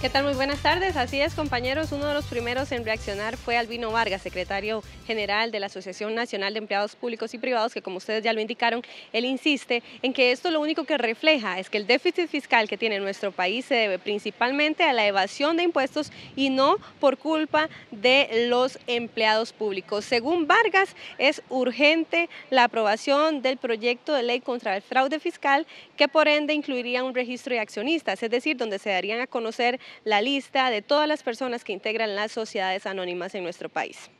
¿Qué tal? Muy buenas tardes. Así es, compañeros. Uno de los primeros en reaccionar fue Albino Vargas, secretario general de la Asociación Nacional de Empleados Públicos y Privados, que como ustedes ya lo indicaron, él insiste en que esto lo único que refleja es que el déficit fiscal que tiene nuestro país se debe principalmente a la evasión de impuestos y no por culpa de los empleados públicos. Según Vargas, es urgente la aprobación del proyecto de ley contra el fraude fiscal, que por ende incluiría un registro de accionistas, es decir, donde se darían a conocer la lista de todas las personas que integran las sociedades anónimas en nuestro país.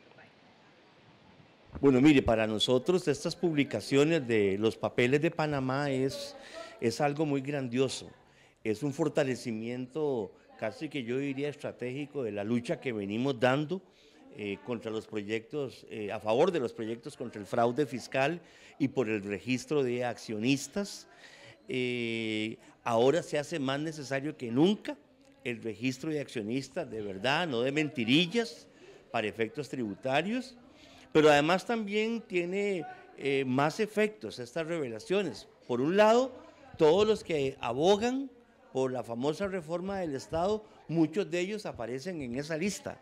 Bueno, mire, para nosotros estas publicaciones de los papeles de Panamá es, es algo muy grandioso, es un fortalecimiento casi que yo diría estratégico de la lucha que venimos dando eh, contra los proyectos, eh, a favor de los proyectos contra el fraude fiscal y por el registro de accionistas. Eh, ahora se hace más necesario que nunca el registro de accionistas de verdad, no de mentirillas para efectos tributarios, pero además también tiene eh, más efectos estas revelaciones. Por un lado, todos los que abogan por la famosa reforma del Estado, muchos de ellos aparecen en esa lista,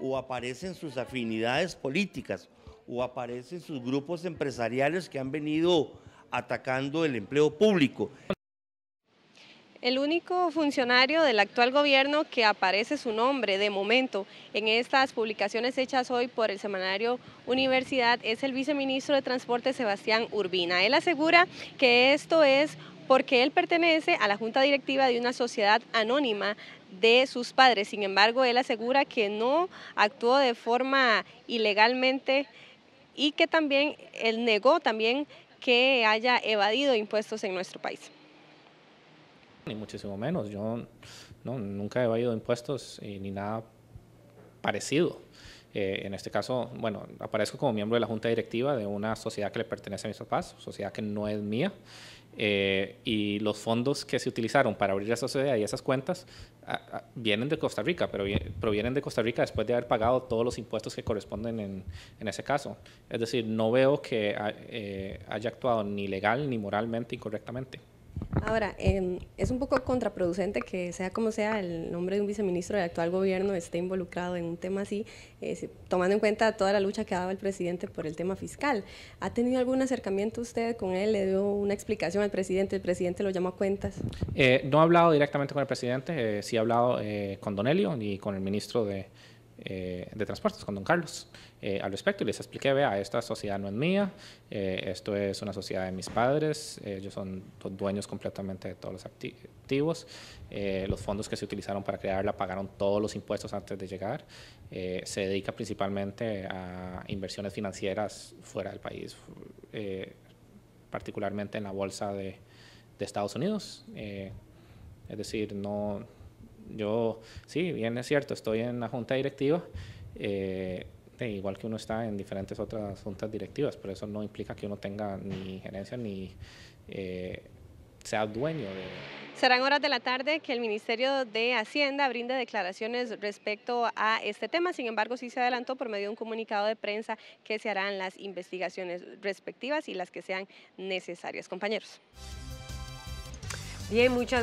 o aparecen sus afinidades políticas, o aparecen sus grupos empresariales que han venido atacando el empleo público el único funcionario del actual gobierno que aparece su nombre de momento en estas publicaciones hechas hoy por el semanario Universidad es el viceministro de Transporte Sebastián Urbina. Él asegura que esto es porque él pertenece a la junta directiva de una sociedad anónima de sus padres. Sin embargo, él asegura que no actuó de forma ilegalmente y que también él negó también que haya evadido impuestos en nuestro país. Ni muchísimo menos. Yo nunca he evadido impuestos ni nada parecido. Eh, en este caso, bueno, aparezco como miembro de la junta directiva de una sociedad que le pertenece a mis papás, sociedad que no es mía, eh, y los fondos que se utilizaron para abrir esa sociedad y esas cuentas vienen de Costa Rica, pero provienen de Costa Rica después de haber pagado todos los impuestos que corresponden en, ese caso. Es decir, no veo que eh, haya actuado ni legal ni moralmente incorrectamente. Ahora, em, es un poco contraproducente que sea como sea el nombre de un viceministro del actual gobierno esté involucrado en un tema así, eh, tomando en cuenta toda la lucha que daba el presidente por el tema fiscal. ¿Ha tenido algún acercamiento usted con él? ¿Le dio una explicación al presidente? ¿El presidente lo llamó a cuentas? Eh, no he hablado directamente con el presidente, eh, sí he hablado con Donelio y con el ministro de eh, de transportes con don Carlos eh, al respecto y les expliqué, vea, esta sociedad no es mía, eh, esto es una sociedad de mis padres, ellos son dueños completamente de todos los activos, los fondos que se utilizaron para crearla pagaron todos los impuestos antes de llegar, se dedica principalmente a inversiones financieras fuera del país, particularmente en la bolsa de, de Estados Unidos, es decir, no yo, sí, bien es cierto, estoy en la junta directiva, eh, igual que uno está en diferentes otras juntas directivas, pero eso no implica que uno tenga ni gerencia ni eh, sea dueño de... Serán horas de la tarde que el Ministerio de Hacienda brinde declaraciones respecto a este tema. Sin embargo, sí se adelantó por medio de un comunicado de prensa que se harán las investigaciones respectivas y las que sean necesarias. Compañeros. Bien, muchas gracias.